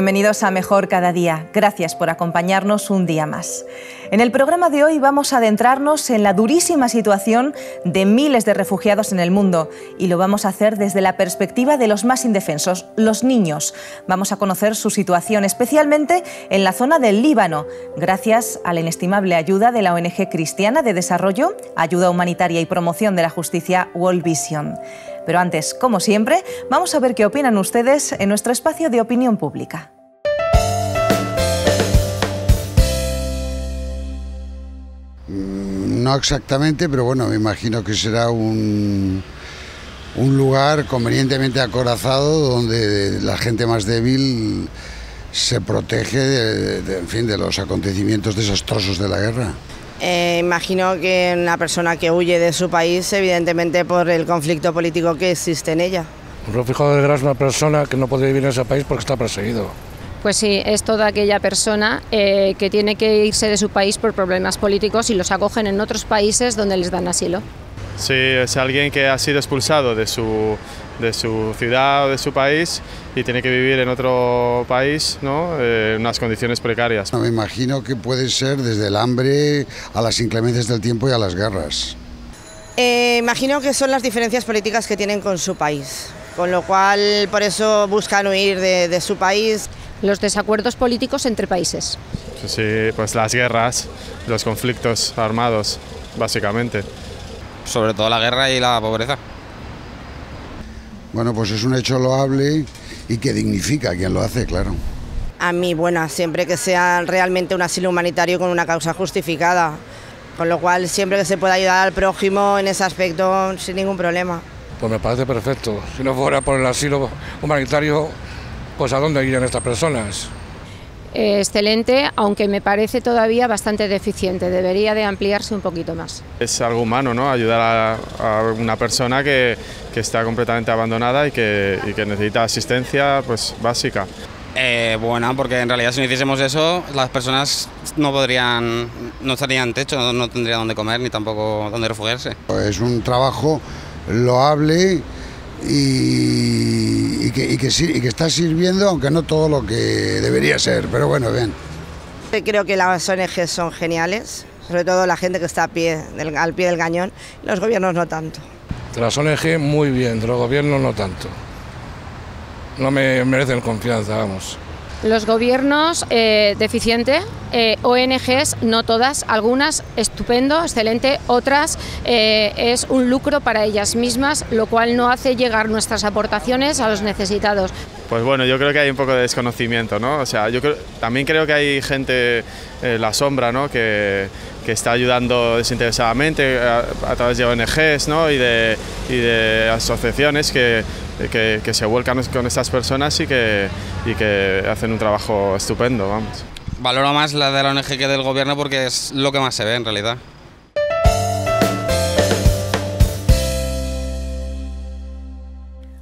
bienvenidos a Mejor Cada Día. Gracias por acompañarnos un día más. En el programa de hoy vamos a adentrarnos en la durísima situación de miles de refugiados en el mundo y lo vamos a hacer desde la perspectiva de los más indefensos, los niños. Vamos a conocer su situación, especialmente en la zona del Líbano, gracias a la inestimable ayuda de la ONG Cristiana de Desarrollo, Ayuda Humanitaria y Promoción de la Justicia World Vision. Pero antes, como siempre, vamos a ver qué opinan ustedes en nuestro espacio de opinión pública. no exactamente, pero bueno, me imagino que será un, un lugar convenientemente acorazado donde la gente más débil se protege de, fin, de los acontecimientos desastrosos de la guerra. Eh, imagino que una persona que huye de su país, evidentemente por el conflicto político que existe en ella. Un refugiado de guerra es una persona que no puede vivir en ese país porque está perseguido. Pues sí, es toda aquella persona eh, que tiene que irse de su país por problemas políticos y los acogen en otros países donde les dan asilo. Sí, es alguien que ha sido expulsado de su, de su ciudad o de su país y tiene que vivir en otro país ¿no? Eh, en unas condiciones precarias. me imagino que puede ser desde el hambre a las inclemencias del tiempo y a las guerras. Eh, imagino que son las diferencias políticas que tienen con su país, con lo cual por eso buscan huir de su país los desacuerdos políticos entre países. Sí, pues las guerras, los conflictos armados, básicamente. Sobre todo la guerra y la pobreza. Bueno, pues es un hecho loable y que dignifica a quien lo hace, claro. A mí, bueno, siempre que sea realmente un asilo humanitario con una causa justificada, con lo cual siempre que se pueda ayudar al prójimo en ese aspecto sin ningún problema. Pues me parece perfecto. Si no fuera por el asilo humanitario, pues a dónde irían estas personas. Eh, excelente, aunque me parece todavía bastante deficiente, debería de ampliarse un poquito más. Es algo humano, ¿no? Ayudar a, una persona que, que, está completamente abandonada y que, que necesita asistencia pues, básica. Eh, buena, porque en realidad si no hiciésemos eso, las personas no podrían, no estarían techo, no tendrían dónde comer ni tampoco dónde refugiarse. Es un trabajo loable y, que, está sirviendo, aunque no todo lo que debería ser, pero bueno, bien. Creo que las ONG son geniales, sobre todo la gente que está al pie del cañón, los gobiernos no tanto. las ONG muy bien, los gobiernos no tanto. No me merecen confianza, vamos. Los gobiernos eh, deficiente, eh, ONGs, no todas, algunas estupendo, excelente, otras eh, es un lucro para ellas mismas, lo cual no hace llegar nuestras aportaciones a los necesitados. Pues bueno, yo creo que hay un poco de desconocimiento, ¿no? O sea, yo también creo que hay gente, la sombra, ¿no? Que, está ayudando desinteresadamente a, través de ONGs ¿no? y, de, y de asociaciones que, que, se vuelcan con estas personas y que, y que hacen un trabajo estupendo, vamos. Valoro más la de la ONG que del gobierno porque es lo que más se ve en realidad.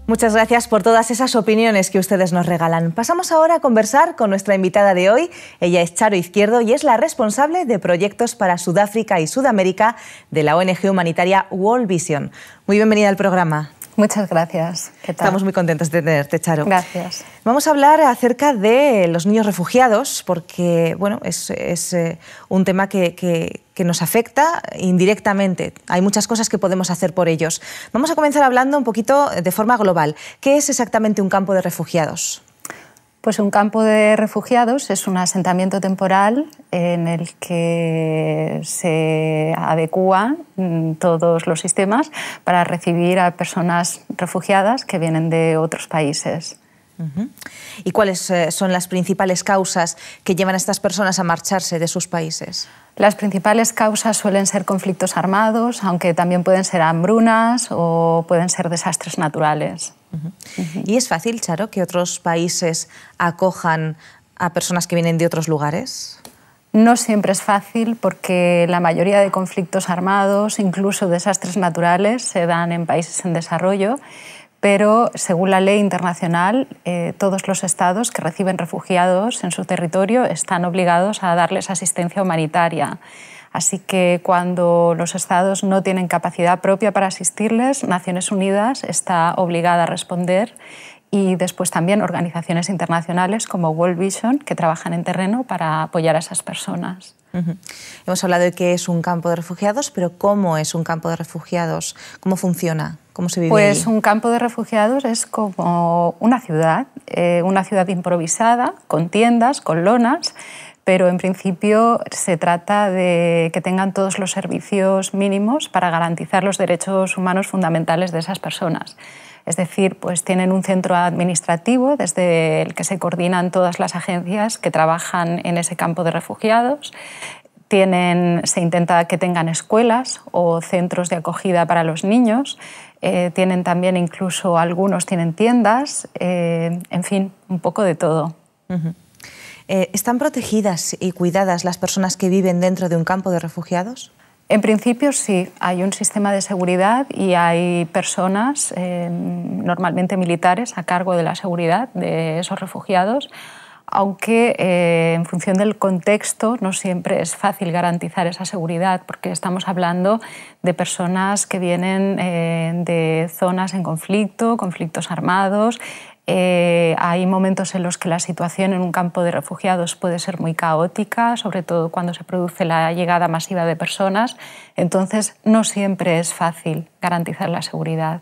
Muchas gracias por todas esas opiniones que ustedes nos regalan. Pasamos ahora a conversar con nuestra invitada de hoy. Ella es Charo Izquierdo y es la responsable de proyectos para Sudáfrica y Sudamérica de la ONG humanitaria World Vision. Muy bienvenida al programa. Muchas gracias. Estamos muy contentos de tenerte, Charo. Gracias. Vamos a hablar acerca de los niños refugiados, porque bueno, es, eh, un tema que, que, nos afecta indirectamente. Hay muchas cosas que podemos hacer por ellos. Vamos a comenzar hablando un poquito de forma global. ¿Qué es exactamente un campo de refugiados? Pues un campo de refugiados es un asentamiento temporal en el que se adecúan mm, todos los sistemas para recibir a personas refugiadas que vienen de otros países. ¿Y cuáles eh, son las principales causas que llevan a estas personas a marcharse de sus países? Las principales causas suelen ser conflictos armados, aunque también pueden ser hambrunas o pueden ser desastres naturales. ¿Y es fácil, Charo, que otros países acojan a personas que vienen de otros lugares? No siempre es fácil porque la mayoría de conflictos armados, incluso desastres naturales, se dan en países en desarrollo, pero según la ley internacional, eh, todos los estados que reciben refugiados en su territorio están obligados a darles asistencia humanitaria. Así que cuando los estados no tienen capacidad propia para asistirles, Naciones Unidas está obligada a responder y después también organizaciones internacionales como World Vision que trabajan en terreno para apoyar a esas personas. Hemos hablado de que es un campo de refugiados, pero ¿cómo es un campo de refugiados? ¿Cómo funciona? ¿Cómo se vive Pues un campo de refugiados es como una ciudad, eh, una ciudad improvisada, con tiendas, con lonas, pero en principio se trata de que tengan todos los servicios mínimos para garantizar los derechos humanos fundamentales de esas personas. Es decir, pues tienen un centro administrativo desde el que se coordinan todas las agencias que trabajan en ese campo de refugiados. Tienen, se intenta que tengan escuelas o centros de acogida para los niños. Eh, tienen también incluso algunos tienen tiendas. Eh, en fin, un poco de todo. Eh, ¿Están protegidas y cuidadas las personas que viven dentro de un campo de refugiados? En principio sí, hay un sistema de seguridad y hay personas, eh, normalmente militares, a cargo de la seguridad de esos refugiados, aunque eh, en función del contexto no siempre es fácil garantizar esa seguridad, porque estamos hablando de personas que vienen de zonas en conflicto, conflictos armados, eh, hay momentos en los que la situación en un campo de refugiados puede ser muy caótica, sobre todo cuando se produce la llegada masiva de personas. Entonces, no siempre es fácil garantizar la seguridad.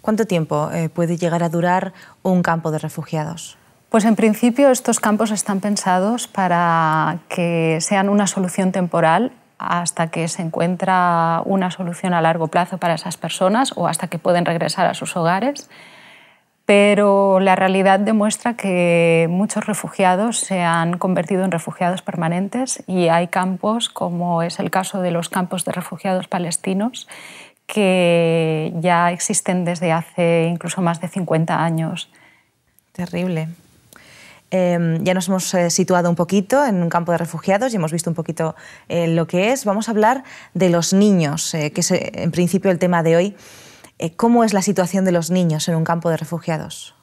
¿Cuánto tiempo eh, puede llegar a durar un campo de refugiados? Pues en principio estos campos están pensados para que sean una solución temporal hasta que se encuentra una solución a largo plazo para esas personas o hasta que pueden regresar a sus hogares pero la realidad demuestra que muchos refugiados se han convertido en refugiados permanentes y hay campos, como es el caso de los campos de refugiados palestinos, que ya existen desde hace incluso más de 50 años. Terrible. Em, ya nos hemos eh, situado un poquito en un campo de refugiados y hemos visto un poquito eh, lo que es. Vamos a hablar de los niños, eh, que es en principio el tema de hoy. Eh, ¿Cómo es la situación de los niños en un campo de refugiados?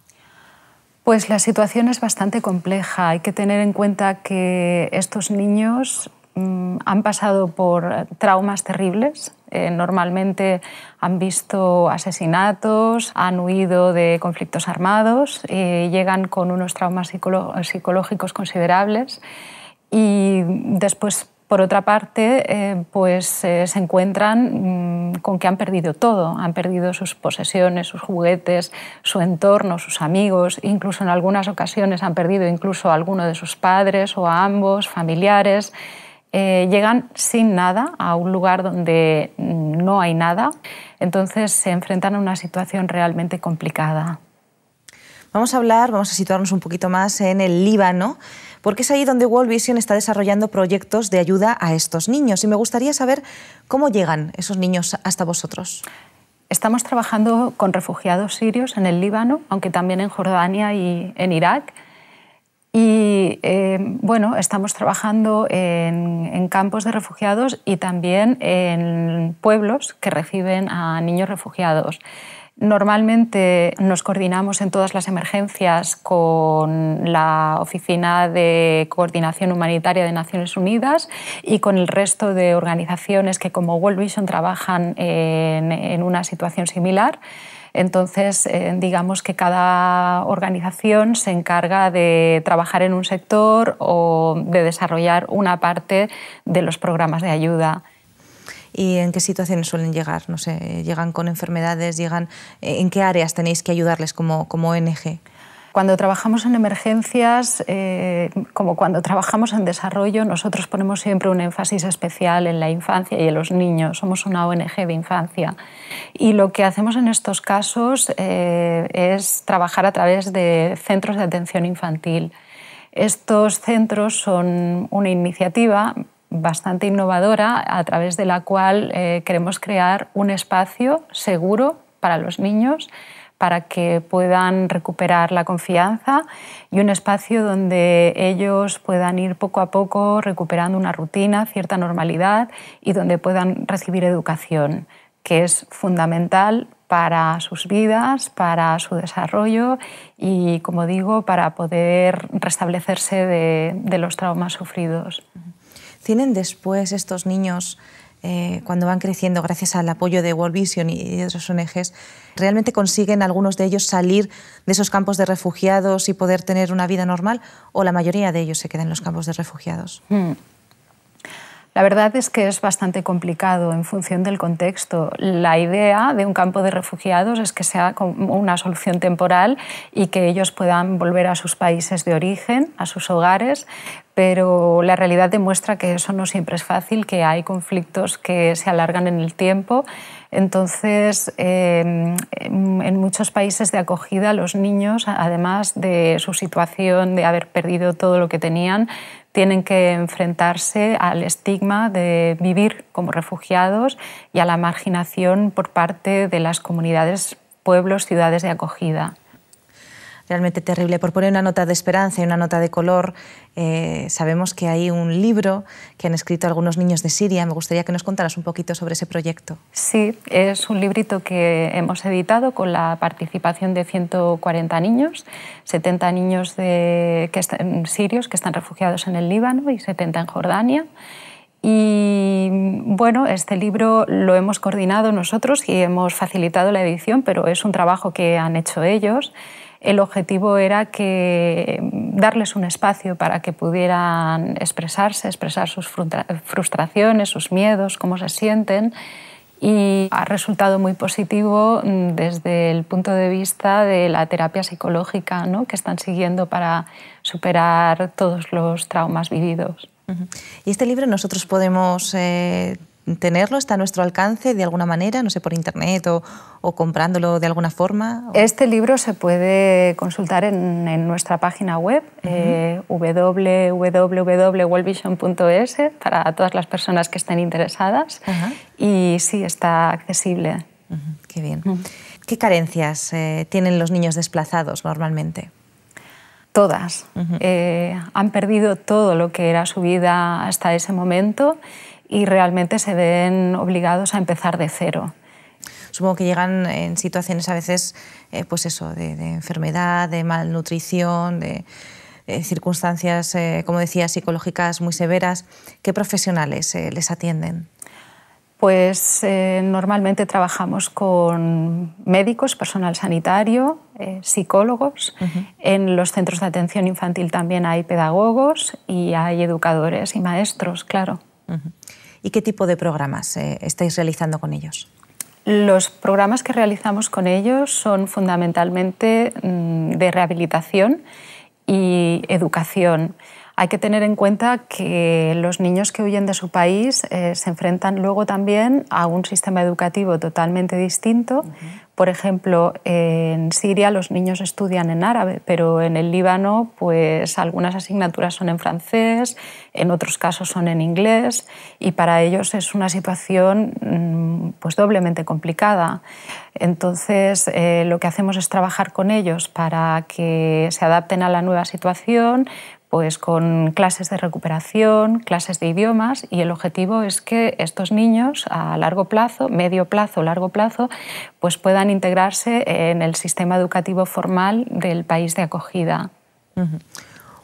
Pues la situación es bastante compleja. Hay que tener en cuenta que estos niños mm, han pasado por traumas terribles. Eh, normalmente han visto asesinatos, han huido de conflictos armados, eh, llegan con unos traumas psicológicos considerables y después por otra parte, eh, pues eh, se encuentran mm, con que han perdido todo, han perdido sus posesiones, sus juguetes, su entorno, sus amigos, incluso en algunas ocasiones han perdido incluso a alguno de sus padres o a ambos, familiares. Eh, llegan sin nada a un lugar donde mm, no hay nada, entonces se enfrentan a una situación realmente complicada. Vamos a hablar, vamos a situarnos un poquito más en el Líbano porque es ahí donde World Vision está desarrollando proyectos de ayuda a estos niños. Y me gustaría saber cómo llegan esos niños hasta vosotros. Estamos trabajando con refugiados sirios en el Líbano, aunque también en Jordania y en Irak. Y eh, bueno, estamos trabajando en, campos de refugiados y también en pueblos que reciben a niños refugiados. Normalmente nos coordinamos en todas las emergencias con la Oficina de Coordinación Humanitaria de Naciones Unidas y con el resto de organizaciones que como World Vision trabajan en, en una situación similar. Entonces, eh, digamos que cada organización se encarga de trabajar en un sector o de desarrollar una parte de los programas de ayuda y en qué situaciones suelen llegar? No sé, ¿llegan con enfermedades? llegan eh, ¿En qué áreas tenéis que ayudarles como, como ONG? Cuando trabajamos en emergencias, eh, como cuando trabajamos en desarrollo, nosotros ponemos siempre un énfasis especial en la infancia y en los niños. Somos una ONG de infancia. Y lo que hacemos en estos casos eh, es trabajar a través de centros de atención infantil. Estos centros son una iniciativa bastante innovadora a través de la cual eh, queremos crear un espacio seguro para los niños para que puedan recuperar la confianza y un espacio donde ellos puedan ir poco a poco recuperando una rutina, cierta normalidad y donde puedan recibir educación, que es fundamental para sus vidas, para su desarrollo y, como digo, para poder restablecerse de los traumas sufridos tienen después estos niños eh, cuando van creciendo gracias al apoyo de World Vision y de otras ONGs, ¿realmente consiguen algunos de ellos salir de esos campos de refugiados y poder tener una vida normal? ¿O la mayoría de ellos se quedan en los campos de refugiados? Hmm. La verdad es que es bastante complicado en función del contexto. La idea de un campo de refugiados es que sea como una solución temporal y que ellos puedan volver a sus países de origen, a sus hogares, pero la realidad demuestra que eso no siempre es fácil, que hay conflictos que se alargan en el tiempo. Entonces, em, en muchos países de acogida, los niños, además de su situación de haber perdido todo lo que tenían, tienen que enfrentarse al estigma de vivir como refugiados y a la marginación por parte de las comunidades, pueblos, ciudades de acogida realmente terrible. Por poner una nota de esperanza y una nota de color, eh, sabemos que hay un libro que han escrito algunos niños de Siria. Me gustaría que nos contaras un poquito sobre ese proyecto. Sí, es un librito que hemos editado con la participación de 140 niños, 70 niños que están, sirios que están refugiados en el Líbano y 70 en Jordania. Y bueno, este libro lo hemos coordinado nosotros y hemos facilitado la edición, pero es un trabajo que han hecho ellos el objetivo era que em, darles un espacio para que pudieran expresarse, expresar sus frustraciones, sus miedos, cómo se sienten y ha resultado muy positivo mm, desde el punto de vista de la terapia psicológica ¿no? que están siguiendo para superar todos los traumas vividos. Y este libro nosotros podemos eh, tenerlo? ¿Está a nuestro alcance de alguna manera? No sé, por internet o, comprándolo de alguna forma. Este libro se puede consultar en, nuestra página web, eh, www.wellvision.es, para todas las personas que estén interesadas. Y sí, está accesible. Qué bien. ¿Qué carencias eh, tienen los niños desplazados normalmente? Todas. Eh, han perdido todo lo que era su vida hasta ese momento y realmente se ven obligados a empezar de cero. Supongo que llegan en situaciones a veces, eh, pues eso, de, enfermedad, de malnutrición, de, circunstancias, eh, como decía, psicológicas muy severas. ¿Qué profesionales eh, les atienden? Pues normalmente trabajamos con médicos, personal sanitario, psicólogos. En los centros de atención infantil también hay pedagogos y hay educadores y maestros, claro y qué tipo de programas eh, estáis realizando con ellos? Los programas que realizamos con ellos son fundamentalmente mm, de rehabilitación y educación. Hay que tener en cuenta que los niños que huyen de su país eh, se enfrentan luego también a un sistema educativo totalmente distinto, por ejemplo, en Siria los niños estudian en árabe, pero en el Líbano pues algunas asignaturas son en francés, en otros casos son en inglés y para ellos es una situación mm, pues doblemente complicada. Entonces, eh, lo que hacemos es trabajar con ellos para que se adapten a la nueva situación, pues con clases de recuperación, clases de idiomas y el objetivo es que estos niños a largo plazo, medio plazo, largo plazo, pues puedan integrarse en el sistema educativo formal del país de acogida.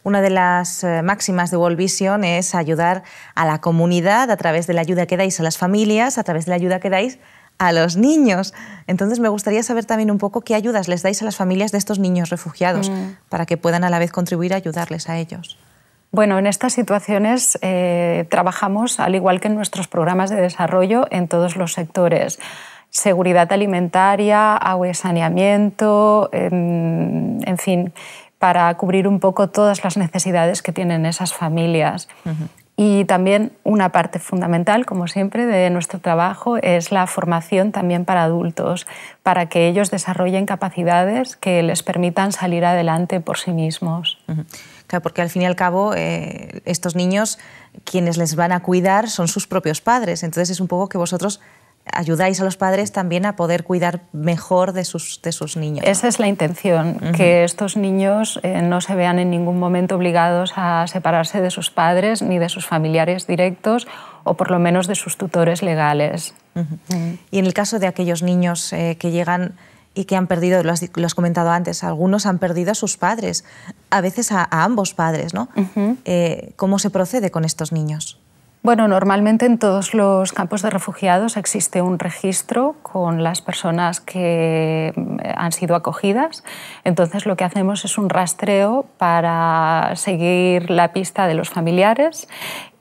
Una de las eh, máximas de World Vision es ayudar a la comunidad a través de la ayuda que dais a las familias, a través de la ayuda que dais a los niños. Entonces me gustaría saber también un poco qué ayudas les dais a las familias de estos niños refugiados mm. para que puedan a la vez contribuir a ayudarles a ellos. Bueno, en estas situaciones eh, trabajamos, al igual que en nuestros programas de desarrollo, en todos los sectores. Seguridad alimentaria, agua y saneamiento, en fin, para cubrir un poco todas las necesidades que tienen esas familias. Y también una parte fundamental, como siempre, de nuestro trabajo es la formación también para adultos, para que ellos desarrollen capacidades que les permitan salir adelante por sí mismos. Claro, porque al fin y al cabo eh, estos niños, quienes les van a cuidar son sus propios padres. Entonces es un poco que vosotros ayudáis a los padres también a poder cuidar mejor de sus, de sus niños. Esa es la intención, que estos niños eh, no se vean en ningún momento obligados a separarse de sus padres ni de sus familiares directos o por lo menos de sus tutores legales. Mm. Y en el caso de aquellos niños eh, que llegan y que han perdido, lo has, comentado antes, algunos han perdido a sus padres, a veces a, ambos padres, ¿no? Eh, ¿Cómo se procede con estos niños? Bueno, normalmente en todos los campos de refugiados existe un registro con las personas que mm, han sido acogidas. Entonces lo que hacemos es un rastreo para seguir la pista de los familiares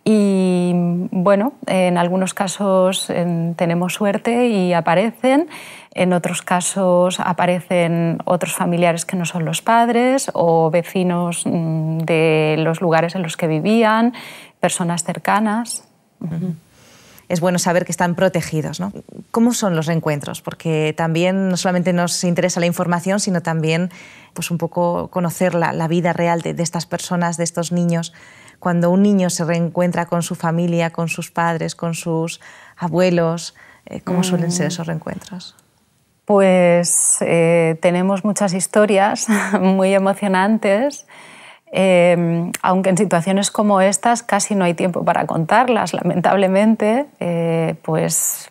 y mm, bueno, en algunos casos tenemos suerte y aparecen en otros casos aparecen otros familiares que no son los padres o vecinos mm, de los lugares en los que vivían, personas cercanas. Es bueno saber que están protegidos. ¿no? ¿Cómo son los reencuentros? Porque también no solamente nos interesa la información, sino también pues un poco conocer la, vida real de, de estas personas, de estos niños cuando un niño se reencuentra con su familia, con sus padres, con sus abuelos, eh, ¿cómo suelen ser mm. esos reencuentros? Pues eh, tenemos muchas historias muy emocionantes, em, aunque en situaciones como estas casi no hay tiempo para contarlas, lamentablemente, eh, pues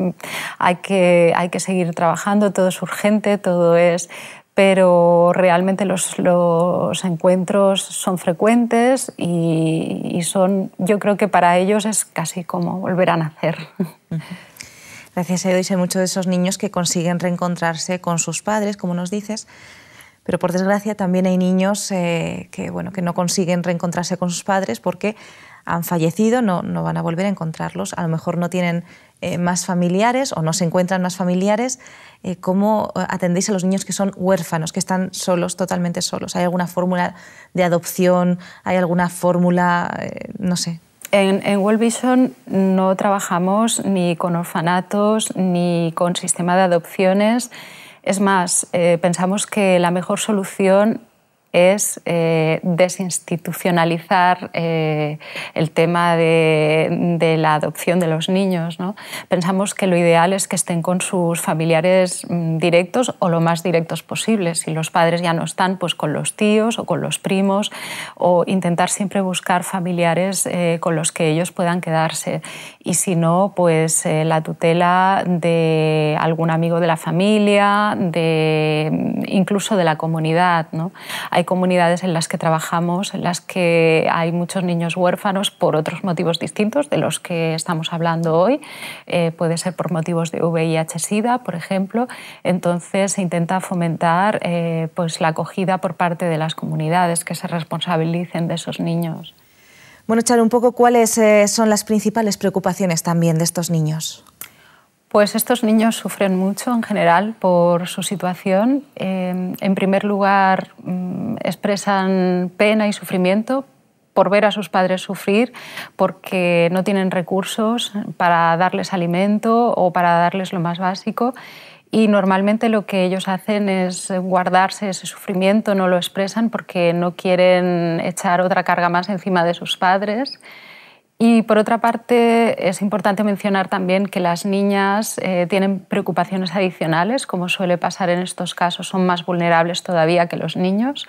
hay que, hay que seguir trabajando, todo es urgente, todo es pero realmente los, encuentros son frecuentes y, y, son, yo creo que para ellos es casi como volver a nacer. Gracias a Dios hay muchos de esos niños que consiguen reencontrarse con sus padres, como nos dices, pero por desgracia también hay niños eh, que, bueno, que no consiguen reencontrarse con sus padres porque han fallecido, no, no van a volver a encontrarlos, a lo mejor no tienen eh, más familiares o no se encuentran más familiares. Eh, ¿Cómo atendéis a los niños que son huérfanos, que están solos, totalmente solos? ¿Hay alguna fórmula de adopción? ¿Hay alguna fórmula, no sé, en, World Vision no trabajamos ni con orfanatos ni con sistema de adopciones. Es más, eh, pensamos que la mejor solución es eh, desinstitucionalizar eh, el tema de, la adopción de los niños. Pensamos que lo ideal es que estén con sus familiares mm, directos o lo más directos posible. Si los padres ya no están, pues con los tíos o con los primos o intentar siempre buscar familiares eh, con los que ellos puedan quedarse. Y si no, pues la tutela de algún amigo de la familia, de, mm, incluso de la comunidad. ¿no? Hay comunidades en las que trabajamos, en las que hay muchos niños huérfanos por otros motivos distintos de los que estamos hablando hoy. Eh, puede ser por motivos de VIH-Sida, por ejemplo. Entonces se intenta fomentar eh, pues, la acogida por parte de las comunidades que se responsabilicen de esos niños. Bueno, Charo, un poco cuáles eh, son las principales preocupaciones también de estos niños. Pues estos niños sufren mucho en general por su situación. Em, en primer lugar, mm, expresan pena y sufrimiento por ver a sus padres sufrir, porque no tienen recursos para darles alimento o para darles lo más básico. Y normalmente lo que ellos hacen es guardarse ese sufrimiento, no lo expresan porque no quieren echar otra carga más encima de sus padres. Y por otra parte, es importante mencionar también que las niñas eh, tienen preocupaciones adicionales, como suele pasar en estos casos, son más vulnerables todavía que los niños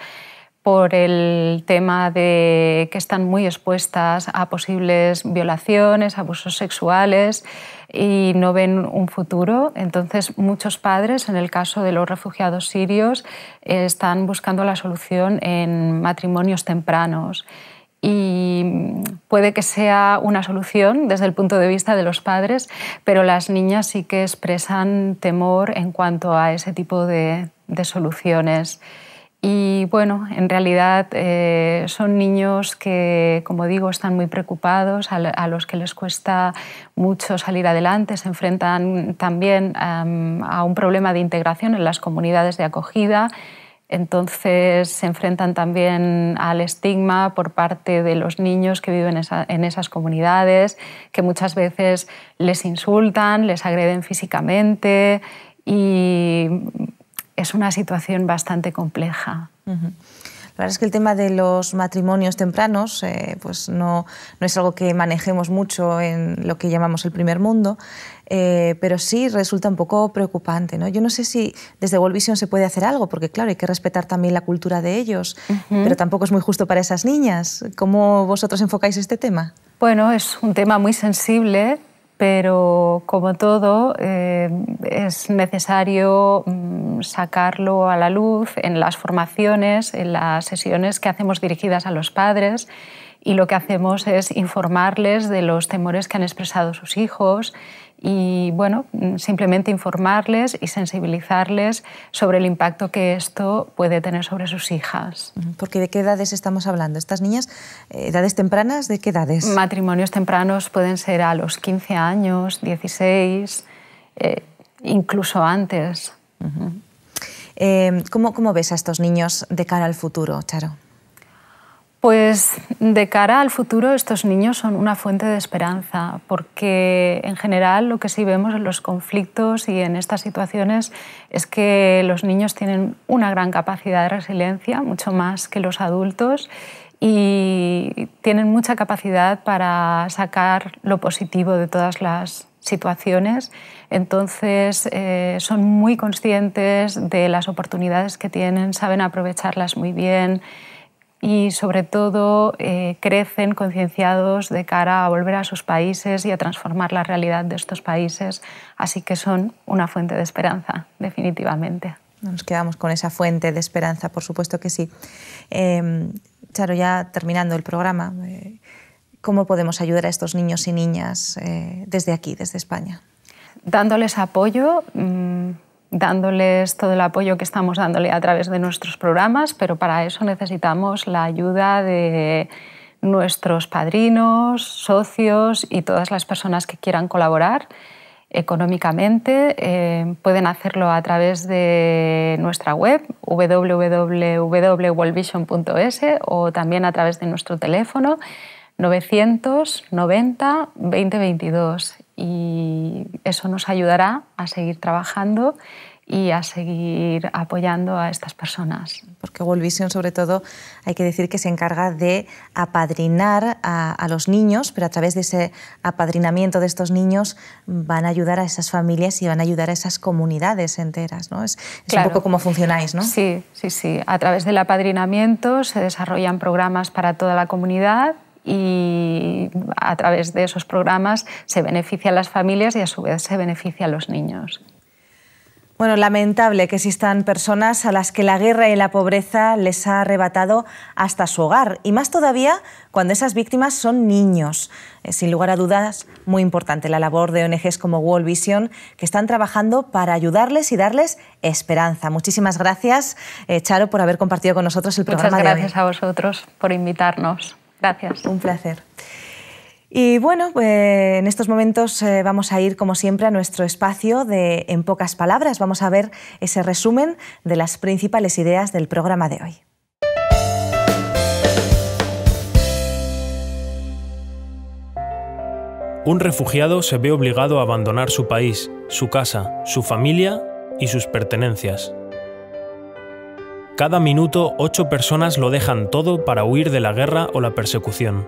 por el tema de que están muy expuestas a posibles violaciones, abusos sexuales y no ven un futuro. Entonces, muchos padres, en el caso de los refugiados sirios, eh, están buscando la solución en matrimonios tempranos y puede que sea una solución desde el punto de vista de los padres, pero las niñas sí que expresan temor en cuanto a ese tipo de, soluciones. Y bueno, en realidad eh, son niños que, como digo, están muy preocupados, a, los que les cuesta mucho salir adelante, se enfrentan también a un problema de integración en las comunidades de acogida entonces se enfrentan también al estigma por parte de los niños que viven en esas comunidades, que muchas veces les insultan, les agreden físicamente y es una situación bastante compleja. La verdad es que el tema de los matrimonios tempranos eh, pues no, es algo que manejemos mucho en lo que llamamos el primer mundo. Eh, pero sí resulta un poco preocupante. ¿no? Yo no sé si desde World Vision se puede hacer algo, porque claro, hay que respetar también la cultura de ellos, pero tampoco es muy justo para esas niñas. ¿Cómo vosotros enfocáis este tema? Bueno, es un tema muy sensible, pero como todo eh, es necesario mm, sacarlo a la luz en las formaciones, en las sesiones que hacemos dirigidas a los padres y lo que hacemos es informarles de los temores que han expresado sus hijos, y bueno, simplemente informarles y sensibilizarles sobre el impacto que esto puede tener sobre sus hijas. Porque ¿de qué edades estamos hablando? ¿Estas niñas, eh, edades tempranas, de qué edades? Matrimonios tempranos pueden ser a los 15 años, 16, eh, incluso antes. Eh, ¿Cómo ves a estos niños de cara al futuro, Charo? Pues de cara al futuro estos niños son una fuente de esperanza, porque en general lo que sí vemos en los conflictos y en estas situaciones es que los niños tienen una gran capacidad de resiliencia, mucho más que los adultos, y tienen mucha capacidad para sacar lo positivo de todas las situaciones, entonces eh, son muy conscientes de las oportunidades que tienen, saben aprovecharlas muy bien y sobre todo eh, crecen concienciados de cara a volver a sus países y a transformar la realidad de estos países. Así que son una fuente de esperanza, definitivamente. Nos quedamos con esa fuente de esperanza, por supuesto que sí. Em, Charo, ya terminando el programa, eh, ¿cómo podemos ayudar a estos niños y niñas eh, desde aquí, desde España? Dándoles apoyo. Mm, dándoles todo el apoyo que estamos dándole a través de nuestros programas, pero para eso necesitamos la ayuda de nuestros padrinos, socios y todas las personas que quieran colaborar económicamente. Eh, pueden hacerlo a través de nuestra web www.worldvision.es o también a través de nuestro teléfono 990 2022 y eso nos ayudará a seguir trabajando y a seguir apoyando a estas personas. Porque World Vision, sobre todo, hay que decir que se encarga de apadrinar a, los niños, pero a través de ese apadrinamiento de estos niños van a ayudar a esas familias y van a ayudar a esas comunidades enteras. ¿no? Es, un poco cómo funcionáis, ¿no? Sí, sí, sí. A través del apadrinamiento se desarrollan programas para toda la comunidad y a través de esos programas se benefician las familias y a su vez se benefician los niños. Bueno, lamentable que existan personas a las que la guerra y la pobreza les ha arrebatado hasta su hogar, y más todavía cuando esas víctimas son niños. Eh, sin lugar a dudas, muy importante la labor de ONGs como World Vision, que están trabajando para ayudarles y darles esperanza. Muchísimas gracias, eh, Charo, por haber compartido con nosotros el programa. Muchas gracias a vosotros por invitarnos. Gracias. Un placer. Y bueno, eh, en estos momentos eh, vamos a ir, como siempre, a nuestro espacio de En pocas palabras. Vamos a ver ese resumen de las principales ideas del programa de hoy. Un refugiado se ve obligado a abandonar su país, su casa, su familia y sus pertenencias. Cada minuto ocho personas lo dejan todo para huir de la guerra o la persecución.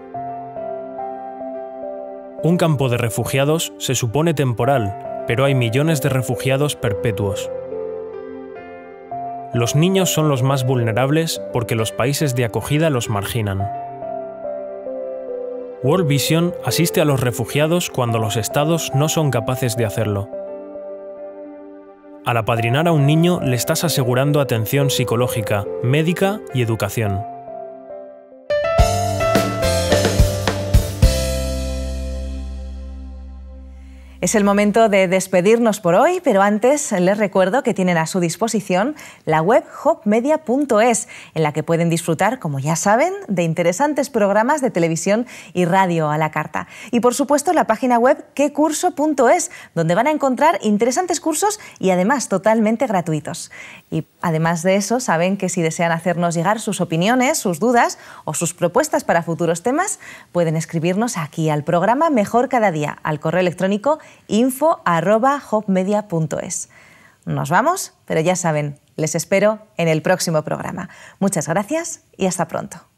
Un campo de refugiados se supone temporal, pero hay millones de refugiados perpetuos. Los niños son los más vulnerables porque los países de acogida los marginan. World Vision asiste a los refugiados cuando los estados no son capaces de hacerlo. Al apadrinar a un niño le estás asegurando atención psicológica, médica y educación. Es el momento de despedirnos por hoy, pero antes les recuerdo que tienen a su disposición la web hopmedia.es, en la que pueden disfrutar, como ya saben, de interesantes programas de televisión y radio a la carta. Y por supuesto la página web quecurso.es, donde van a encontrar interesantes cursos y además totalmente gratuitos. Y además de eso, saben que si desean hacernos llegar sus opiniones, sus dudas o sus propuestas para futuros temas, pueden escribirnos aquí al programa Mejor Cada Día, al correo electrónico info.hopmedia.es. Nos vamos, pero ya saben, les espero en el próximo programa. Muchas gracias y hasta pronto.